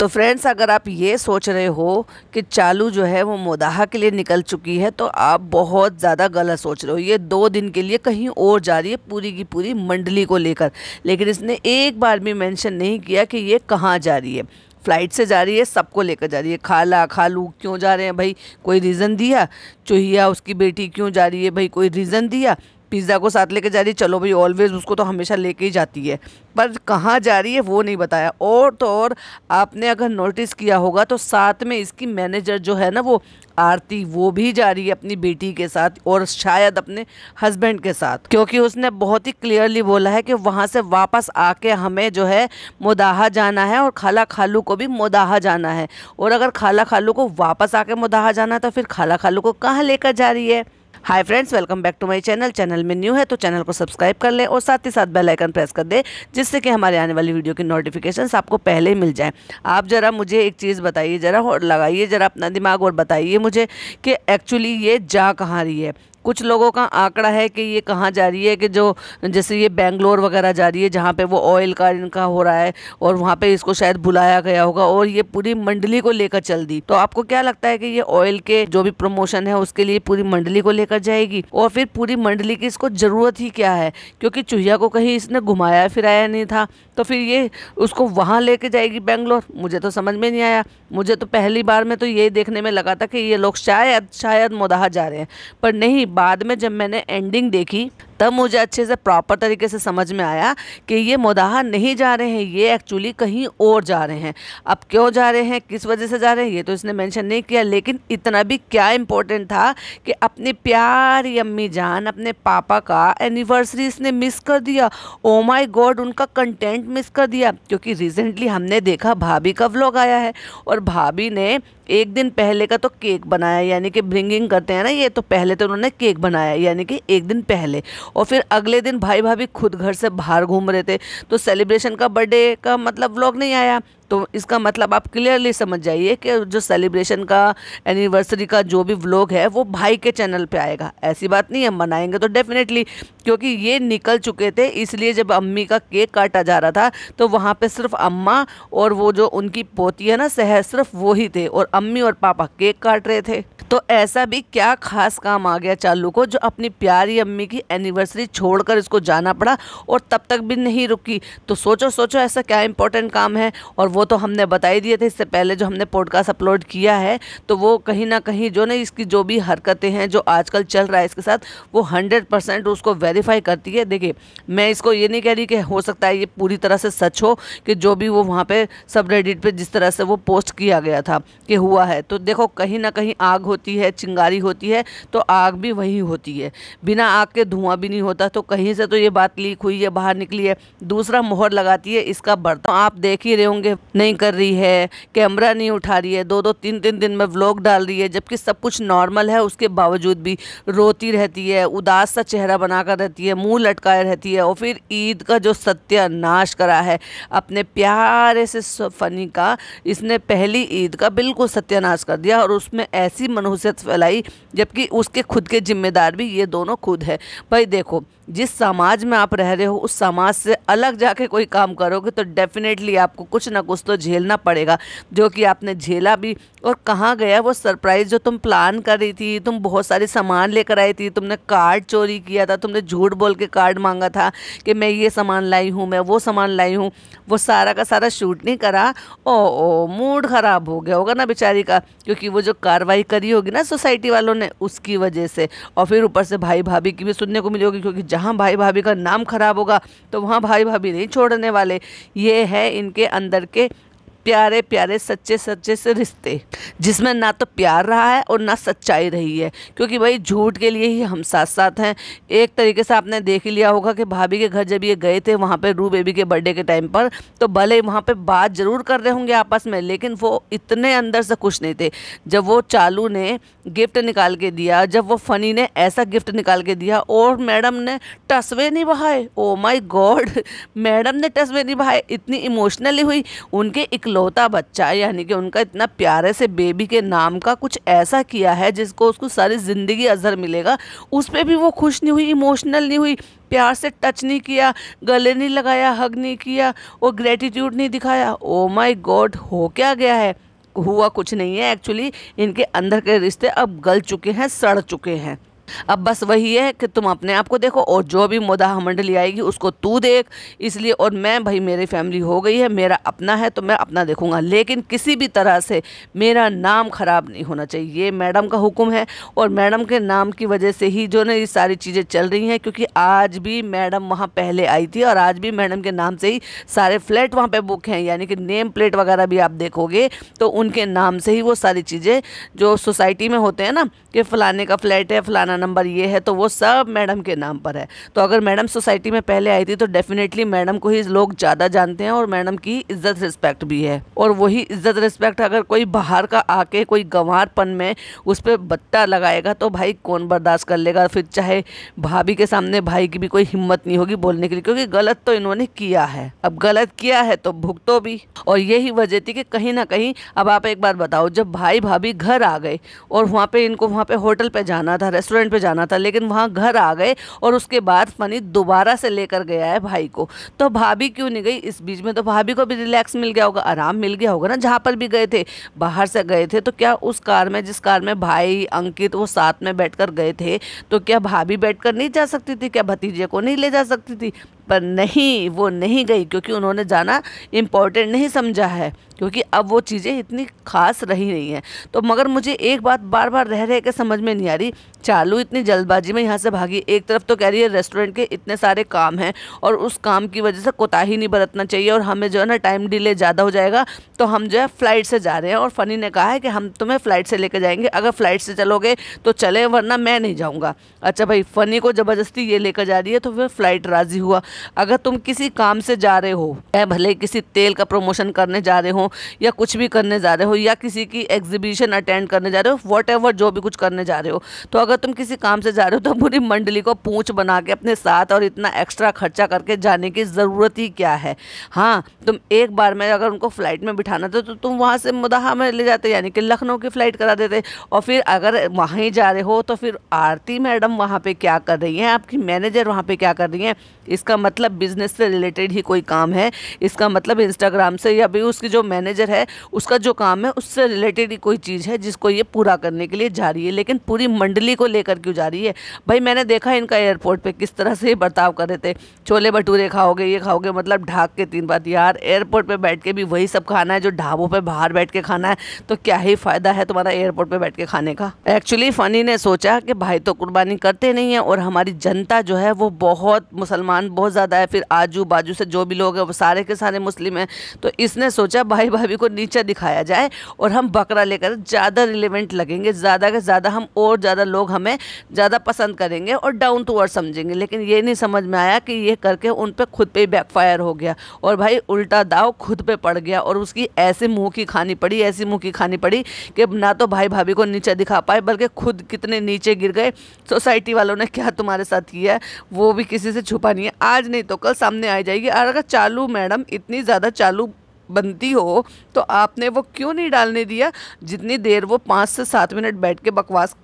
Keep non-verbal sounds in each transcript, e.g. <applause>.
तो फ्रेंड्स अगर आप ये सोच रहे हो कि चालू जो है वो मोदाहा के लिए निकल चुकी है तो आप बहुत ज़्यादा गलत सोच रहे हो ये दो दिन के लिए कहीं और जा रही है पूरी की पूरी मंडली को लेकर लेकिन इसने एक बार भी मेंशन नहीं किया कि ये कहाँ जा रही है फ्लाइट से जा रही है सबको लेकर जा रही है खाला खालू क्यों जा रहे हैं भाई कोई रीज़न दिया चूहिया उसकी बेटी क्यों जा रही है भाई कोई रीज़न दिया पिज़्ज़ा को साथ लेके जा रही है चलो भाई ऑलवेज़ उसको तो हमेशा लेके ही जाती है पर कहाँ जा रही है वो नहीं बताया और तो और आपने अगर नोटिस किया होगा तो साथ में इसकी मैनेजर जो है ना वो आरती वो भी जा रही है अपनी बेटी के साथ और शायद अपने हस्बैंड के साथ क्योंकि उसने बहुत ही क्लियरली बोला है कि वहाँ से वापस आके हमें जो है मुदाहा जाना है और खाला खालू को भी मुदाहा जाना है और अगर खाला खालू को वापस आके मुदाहा जाना है तो फिर खाला खालू को कहाँ लेकर जा रही है hi friends welcome back to my channel channel में न्यू है तो चैनल को सब्सक्राइब कर लें और साथ ही साथ बेल आइकन प्रेस कर दे जिससे कि हमारे आने वाली वीडियो की नोटिफिकेशंस आपको पहले ही मिल जाए आप ज़रा मुझे एक चीज़ बताइए ज़रा और लगाइए ज़रा अपना दिमाग और बताइए मुझे कि एक्चुअली ये जा कहाँ रही है कुछ लोगों का आंकड़ा है कि ये कहाँ जा रही है कि जो जैसे ये बेंगलोर वगैरह जा रही है जहाँ पे वो ऑयल का इनका हो रहा है और वहाँ पे इसको शायद बुलाया गया होगा और ये पूरी मंडली को लेकर चल दी तो आपको क्या लगता है कि ये ऑयल के जो भी प्रमोशन है उसके लिए पूरी मंडली को लेकर जाएगी और फिर पूरी मंडली की इसको ज़रूरत ही क्या है क्योंकि चूहिया को कहीं इसने घुमाया फिराया नहीं था तो फिर ये उसको वहाँ ले जाएगी बेंगलोर मुझे तो समझ में नहीं आया मुझे तो पहली बार में तो ये देखने में लगा था कि ये लोग शायद शायद मुदाह जा रहे हैं पर नहीं बाद में जब मैंने एंडिंग देखी तब मुझे अच्छे से प्रॉपर तरीके से समझ में आया कि ये मुदाहा नहीं जा रहे हैं ये एक्चुअली कहीं और जा रहे हैं अब क्यों जा रहे हैं किस वजह से जा रहे हैं ये तो इसने मेंशन नहीं किया लेकिन इतना भी क्या इम्पोर्टेंट था कि अपनी प्यारी अम्मी जान अपने पापा का एनिवर्सरी इसने मिस कर दिया ओ माई गॉड उनका कंटेंट मिस कर दिया क्योंकि रिसेंटली हमने देखा भाभी का व्लॉग आया है और भाभी ने एक दिन पहले का तो केक बनाया यानी कि ब्रिंगिंग करते हैं ना ये तो पहले तो उन्होंने केक बनाया यानी कि एक दिन पहले और फिर अगले दिन भाई भाभी खुद घर से बाहर घूम रहे थे तो सेलिब्रेशन का बर्थडे का मतलब व्लॉग नहीं आया तो इसका मतलब आप क्लियरली समझ जाइए कि जो सेलिब्रेशन का एनिवर्सरी का जो भी व्लॉग है वो भाई के चैनल पे आएगा ऐसी बात नहीं हम मनाएंगे तो डेफिनेटली क्योंकि ये निकल चुके थे इसलिए जब अम्मी का केक काटा जा रहा था तो वहाँ पे सिर्फ अम्मा और वो जो उनकी पोती है ना सह सिर्फ वो ही थे और अम्मी और पापा केक काट रहे थे तो ऐसा भी क्या खास काम आ गया चालू को जो अपनी प्यारी अम्मी की एनिवर्सरी छोड़कर इसको जाना पड़ा और तब तक भी नहीं रुकी तो सोचो सोचो ऐसा क्या इंपॉर्टेंट काम है और वो तो हमने बता ही दिए थे इससे पहले जो हमने पॉडकास्ट अपलोड किया है तो वो कहीं ना कहीं जो ना इसकी जो भी हरकतें हैं जो आजकल चल रहा है इसके साथ वो हंड्रेड परसेंट उसको वेरीफाई करती है देखिए मैं इसको ये नहीं कह रही कि हो सकता है ये पूरी तरह से सच हो कि जो भी वो वहाँ पर सब रेडिट पर जिस तरह से वो पोस्ट किया गया था कि हुआ है तो देखो कहीं ना कहीं आग होती है चिंगारी होती है तो आग भी वही होती है बिना आग के धुआं भी नहीं होता तो कहीं से तो ये बात लीक हुई है बाहर निकली है दूसरा मोहर लगाती है इसका बर्तन आप देख ही रहे होंगे नहीं कर रही है कैमरा नहीं उठा रही है दो दो तीन तीन दिन में व्लॉग डाल रही है जबकि सब कुछ नॉर्मल है उसके बावजूद भी रोती रहती है उदास सा चेहरा बनाकर रहती है मुंह लटकाए रहती है और फिर ईद का जो सत्यानाश करा है अपने प्यारे से फ़नी का इसने पहली ईद का बिल्कुल सत्यानाश कर दिया और उसमें ऐसी मनहूसियत फैलाई जबकि उसके खुद के ज़िम्मेदार भी ये दोनों खुद है भाई देखो जिस समाज में आप रह रहे हो उस समाज से अलग जाके कोई काम करोगे तो डेफ़िनेटली आपको कुछ ना कुछ कुछ तो झेलना पड़ेगा जो कि आपने झेला भी और कहाँ गया वो सरप्राइज़ जो तुम प्लान कर रही थी तुम बहुत सारे सामान लेकर आई थी तुमने कार्ड चोरी किया था तुमने झूठ बोल के कार्ड मांगा था कि मैं ये सामान लाई हूँ मैं वो सामान लाई हूँ वो सारा का सारा शूट नहीं करा ओ ओ मूड ख़राब हो गया होगा ना बेचारी का क्योंकि वो जो कार्रवाई करी होगी ना सोसाइटी वालों ने उसकी वजह से और फिर ऊपर से भाई भाभी की भी सुनने को मिली होगी क्योंकि जहाँ भाई भाभी का नाम ख़राब होगा तो वहाँ भाई भाभी नहीं छोड़ने वाले ये है इनके अंदर के प्यारे प्यारे सच्चे सच्चे से रिश्ते जिसमें ना तो प्यार रहा है और ना सच्चाई रही है क्योंकि भाई झूठ के लिए ही हम साथ साथ हैं एक तरीके से आपने देख ही लिया होगा कि भाभी के घर जब ये गए थे वहाँ पर रू बेबी के बर्थडे के टाइम पर तो भले ही वहाँ पर बात ज़रूर कर रहे होंगे आपस में लेकिन वो इतने अंदर से खुश नहीं थे जब वो चालू ने गिफ्ट निकाल के दिया जब वो फ़नी ने ऐसा गिफ्ट निकाल के दिया और मैडम ने टसवे नहीं बहाए ओ माई गॉड मैडम ने टसवे नहीं बहाए इतनी इमोशनली हुई उनके इकलौ इकलौता बच्चा यानी कि उनका इतना प्यारे से बेबी के नाम का कुछ ऐसा किया है जिसको उसको सारी ज़िंदगी अजहर मिलेगा उस पर भी वो खुश नहीं हुई इमोशनल नहीं हुई प्यार से टच नहीं किया गले नहीं लगाया हग नहीं किया और ग्रेटिट्यूड नहीं दिखाया ओ माई गॉड हो क्या गया है हुआ कुछ नहीं है एक्चुअली इनके अंदर के रिश्ते अब गल चुके हैं सड़ चुके हैं अब बस वही है कि तुम अपने आप को देखो और जो भी मुदा मंडली आएगी उसको तू देख इसलिए और मैं भाई मेरी फैमिली हो गई है मेरा अपना है तो मैं अपना देखूँगा लेकिन किसी भी तरह से मेरा नाम ख़राब नहीं होना चाहिए ये मैडम का हुक्म है और मैडम के नाम की वजह से ही जो ना ये सारी चीज़ें चल रही हैं क्योंकि आज भी मैडम वहाँ पहले आई थी और आज भी मैडम के नाम से ही सारे फ्लैट वहाँ पर बुक हैं यानी कि नेम प्लेट वगैरह भी आप देखोगे तो उनके नाम से ही वो सारी चीज़ें जो सोसाइटी में होते हैं ना कि फ़लाने का फ्लैट है फ़लाना फलाना नंबर ये है तो वो सब मैडम के नाम पर है तो अगर मैडम सोसाइटी में पहले आई थी तो डेफिनेटली मैडम को ही लोग ज़्यादा जानते हैं और मैडम की इज्जत रिस्पेक्ट भी है और वही इज्जत रिस्पेक्ट अगर कोई बाहर का आके कोई गंवारपन में उस पर बत्ता लगाएगा तो भाई कौन बर्दाश्त कर लेगा फिर चाहे भाभी के सामने भाई की भी कोई हिम्मत नहीं होगी बोलने के लिए क्योंकि गलत तो इन्होंने किया है अब गलत किया है तो भुगतो भी और यही वजह थी कि कहीं ना कहीं अब आप एक बार बताओ जब भाई भाभी घर आ गए और वहाँ पे इनको वहाँ पे होटल पे जाना था रेस्टोरेंट अपॉइंटमेंट पे जाना था लेकिन वहाँ घर आ गए और उसके बाद फनी दोबारा से लेकर गया है भाई को तो भाभी क्यों नहीं गई इस बीच में तो भाभी को भी रिलैक्स मिल गया होगा आराम मिल गया होगा ना जहाँ पर भी गए थे बाहर से गए थे तो क्या उस कार में जिस कार में भाई अंकित वो साथ में बैठ गए थे तो क्या भाभी बैठ नहीं जा सकती थी क्या भतीजे को नहीं ले जा सकती थी पर नहीं वो नहीं गई क्योंकि उन्होंने जाना इम्पॉर्टेंट नहीं समझा है क्योंकि अब वो चीज़ें इतनी खास रही नहीं हैं तो मगर मुझे एक बात बार बार रह रहे के समझ में नहीं आ रही चालू चारू इतनी जल्दबाजी में यहाँ से भागी एक तरफ तो कह रही है रेस्टोरेंट के इतने सारे काम हैं और उस काम की वजह से कोताही नहीं बरतना चाहिए और हमें जो है ना टाइम डिले ज़्यादा हो जाएगा तो हम जो है फ़्लाइट से जा रहे हैं और फ़नी ने कहा है कि हम तुम्हें फ़्लाइट से लेकर जाएंगे अगर फ़्लाइट से चलोगे तो चले वरना मैं नहीं जाऊँगा अच्छा भाई फ़नी को ज़बरदस्ती ये लेकर जा रही है तो फिर फ़्लाइट राज़ी हुआ अगर तुम किसी काम से जा रहे हो या भले किसी तेल का प्रमोशन करने जा रहे हो या कुछ भी करने जा रहे हो या किसी की एग्जीबिशन अटेंड करने जा रहे हो वॉट जो भी कुछ करने जा रहे हो तो अगर तुम किसी किसी काम से जा रहे हो तो पूरी मंडली को पूछ बना के अपने साथ और इतना एक्स्ट्रा खर्चा करके जाने की ज़रूरत ही क्या है हाँ तुम एक बार में अगर उनको फ़्लाइट में बिठाना था तो तुम वहाँ से मुदाहा में ले जाते यानी कि लखनऊ की फ़्लाइट करा देते और फिर अगर वहाँ ही जा रहे हो तो फिर आरती मैडम वहाँ पर क्या कर रही हैं आपकी मैनेजर वहाँ पर क्या कर रही हैं इसका मतलब बिज़नेस से रिलेटेड ही कोई काम है इसका मतलब इंस्टाग्राम से या भी उसकी जो मैनेजर है उसका जो काम है उससे रिलेटेड ही कोई चीज़ है जिसको ये पूरा करने के लिए जा रही है लेकिन पूरी मंडली को लेकर लेकर क्यों जा रही है भाई मैंने देखा इनका एयरपोर्ट पर किस तरह से बर्ताव कर रहे थे छोले भटूरे खाओगे ये खाओगे मतलब ढाक के तीन बात यार एयरपोर्ट पर बैठ के भी वही सब खाना है जो ढाबों पर बाहर बैठ के खाना है तो क्या ही फ़ायदा है तुम्हारा एयरपोर्ट पर बैठ के खाने का एक्चुअली फ़नी ने सोचा कि भाई तो कुर्बानी करते नहीं है और हमारी जनता जो है वो बहुत मुसलमान बहुत ज़्यादा है फिर आजू बाजू से जो भी लोग हैं वो सारे के सारे मुस्लिम हैं तो इसने सोचा भाई भाभी को नीचा दिखाया जाए और हम बकरा लेकर ज़्यादा रिलेवेंट लगेंगे ज़्यादा से ज़्यादा हम और ज़्यादा लोग हमें ज़्यादा पसंद करेंगे और डाउन टू अर्थ समझेंगे लेकिन ये नहीं समझ में आया कि ये करके उन पर खुद पर ही बैकफायर हो गया और भाई उल्टा दाव खुद पर पड़ गया और उसकी ऐसे मुँह की खानी पड़ी ऐसी मुँह की खानी पड़ी कि ना तो भाई भाभी को नीचे दिखा पाए बल्कि खुद कितने नीचे गिर गए सोसाइटी वालों ने क्या तुम्हारे साथ किया है वो भी किसी से छुपा नहीं है आज नहीं तो कल सामने आ जाएगी और अगर चालू मैडम इतनी ज़्यादा चालू बनती हो तो आपने वो क्यों नहीं डालने दिया जितनी देर वो पाँच से सात मिनट बैठ के बकवास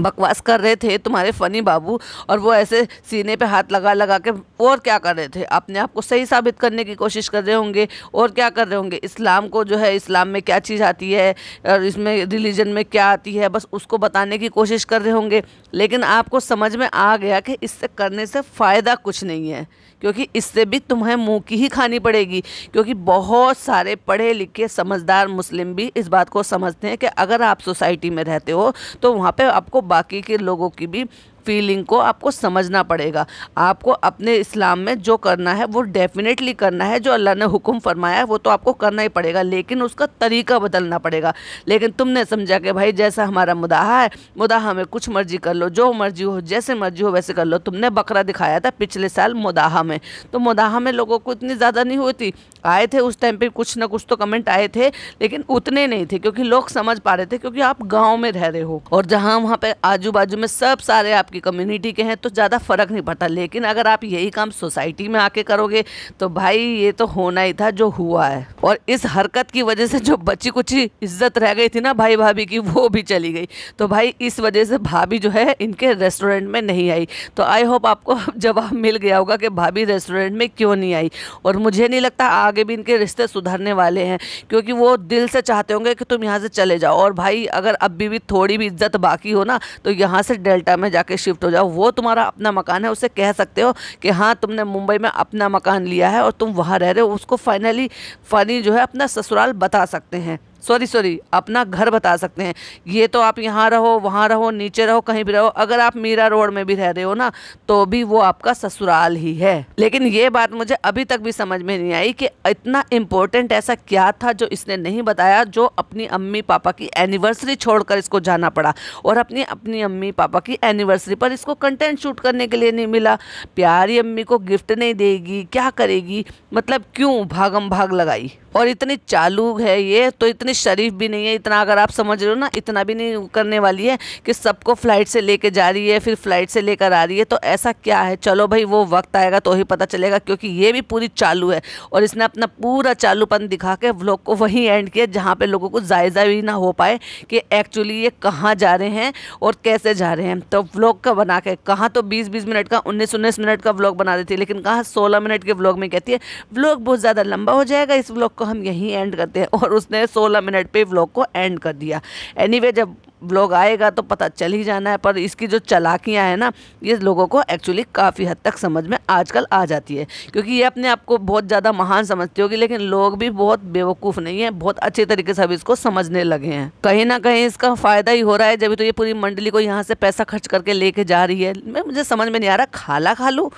बकवास कर रहे थे तुम्हारे फ़नी बाबू और वो ऐसे सीने पे हाथ लगा लगा के और क्या कर रहे थे अपने आप को सही साबित करने की कोशिश कर रहे होंगे और क्या कर रहे होंगे इस्लाम को जो है इस्लाम में क्या चीज़ आती है और इसमें रिलीजन में क्या आती है बस उसको बताने की कोशिश कर रहे होंगे लेकिन आपको समझ में आ गया कि इससे करने से फ़ायदा कुछ नहीं है क्योंकि इससे भी तुम्हें मुंह की ही खानी पड़ेगी क्योंकि बहुत सारे पढ़े लिखे समझदार मुस्लिम भी इस बात को समझते हैं कि अगर आप सोसाइटी में रहते हो तो वहाँ पर आपको बाकी के लोगों की भी फीलिंग को आपको समझना पड़ेगा आपको अपने इस्लाम में जो करना है वो डेफिनेटली करना है जो अल्लाह ने हुक्म फरमाया है वो तो आपको करना ही पड़ेगा लेकिन उसका तरीका बदलना पड़ेगा लेकिन तुमने समझा कि भाई जैसा हमारा मुदाहा है मुदाहा में कुछ मर्जी कर लो जो मर्जी हो जैसे मर्जी हो वैसे कर लो तुमने बकरा दिखाया था पिछले साल मुदाहा में तो मुदाहा में लोगों को इतनी ज़्यादा नहीं हुई थी आए थे उस टाइम पर कुछ ना कुछ तो कमेंट आए थे लेकिन उतने नहीं थे क्योंकि लोग समझ पा रहे थे क्योंकि आप गाँव में रह रहे हो और जहाँ वहाँ पर आजू बाजू में सब सारे आपके आपकी कम्युनिटी के हैं तो ज़्यादा फ़र्क नहीं पड़ता लेकिन अगर आप यही काम सोसाइटी में आके करोगे तो भाई ये तो होना ही था जो हुआ है और इस हरकत की वजह से जो बची कुछ इज्जत रह गई थी ना भाई भाभी की वो भी चली गई तो भाई इस वजह से भाभी जो है इनके रेस्टोरेंट में नहीं आई तो आई होप आपको <laughs> जवाब मिल गया होगा कि भाभी रेस्टोरेंट में क्यों नहीं आई और मुझे नहीं लगता आगे भी इनके रिश्ते सुधरने वाले हैं क्योंकि वो दिल से चाहते होंगे कि तुम यहाँ से चले जाओ और भाई अगर अभी भी थोड़ी भी इज्जत बाकी हो ना तो यहाँ से डेल्टा में जाके शिफ्ट हो जाओ वो तुम्हारा अपना मकान है उसे कह सकते हो कि हाँ तुमने मुंबई में अपना मकान लिया है और तुम वहाँ रह रहे हो उसको फाइनली फानी जो है अपना ससुराल बता सकते हैं सॉरी सॉरी अपना घर बता सकते हैं ये तो आप यहाँ रहो वहाँ रहो नीचे रहो कहीं भी रहो अगर आप मीरा रोड में भी रह रहे हो ना तो भी वो आपका ससुराल ही है लेकिन ये बात मुझे अभी तक भी समझ में नहीं आई कि इतना इम्पोर्टेंट ऐसा क्या था जो इसने नहीं बताया जो अपनी अम्मी पापा की एनिवर्सरी छोड़कर इसको जाना पड़ा और अपनी अपनी अम्मी पापा की एनिवर्सरी पर इसको कंटेंट शूट करने के लिए नहीं मिला प्यारी अम्मी को गिफ्ट नहीं देगी क्या करेगी मतलब क्यों भागम भाग लगाई और इतनी चालू है ये तो इतनी कोई शरीफ भी नहीं है इतना अगर आप समझ रहे हो ना इतना भी नहीं करने वाली है कि सबको फ़्लाइट से लेके जा रही है फिर फ़्लाइट से लेकर आ रही है तो ऐसा क्या है चलो भाई वो वक्त आएगा तो ही पता चलेगा क्योंकि ये भी पूरी चालू है और इसने अपना पूरा चालूपन दिखा के व्लॉग को वहीं एंड किया जहाँ पर लोगों को जायज़ा भी ना हो पाए कि एक्चुअली ये कहाँ जा रहे हैं और कैसे जा रहे हैं तो व्लॉग का बना के कहाँ तो बीस बीस मिनट का उन्नीस उन्नीस मिनट का व्लॉग बना देती है लेकिन कहाँ सोलह मिनट के व्लॉग में कहती है व्लॉग बहुत ज़्यादा लंबा हो जाएगा इस व्लॉग को हम यहीं एंड करते हैं और उसने सोलह मिनट पे व्लॉग को एंड कर दिया एनीवे anyway, जब व्लॉग आएगा तो पता चल ही जाना है पर इसकी जो चलाकियाँ हैं ना ये लोगों को एक्चुअली काफ़ी हद तक समझ में आजकल आ जाती है क्योंकि ये अपने आप को बहुत ज़्यादा महान समझती होगी लेकिन लोग भी बहुत बेवकूफ़ नहीं है बहुत अच्छे तरीके से अभी इसको समझने लगे हैं कहीं ना कहीं इसका फ़ायदा ही हो रहा है जब तो ये पूरी मंडली को यहाँ से पैसा खर्च करके लेके जा रही है मैं मुझे समझ में नहीं आ रहा खाला खा लूँ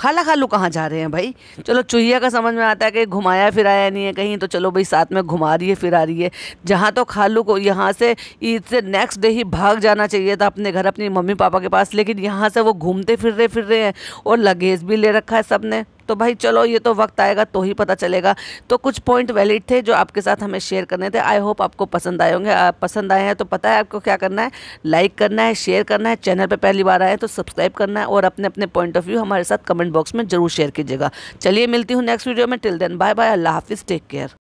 खाला खालू कहाँ जा रहे हैं भाई चलो चुहिया का समझ में आता है कि घुमाया फिराया नहीं है कहीं तो चलो भाई साथ में घुमा रही है फिरा रही है जहाँ तो खालू को यहाँ से ईद से नेक्स्ट डे ही भाग जाना चाहिए था अपने घर अपनी मम्मी पापा के पास लेकिन यहाँ से वो घूमते फिर रहे फिर रहे हैं और लगेज भी ले रखा है सब ने तो भाई चलो ये तो वक्त आएगा तो ही पता चलेगा तो कुछ पॉइंट वैलिड थे जो आपके साथ हमें शेयर करने थे आई होप आपको पसंद आए होंगे पसंद आए हैं तो पता है आपको क्या करना है लाइक करना है शेयर करना है चैनल पर पहली बार आए तो सब्सक्राइब करना है और अपने अपने पॉइंट ऑफ व्यू हमारे साथ कमेंट बॉक्स में जरूर शेयर कीजिएगा चलिए मिलती हूँ नेक्स्ट वीडियो में टिल देन बाय बाय अल्लाह हाफिज़ टेक केयर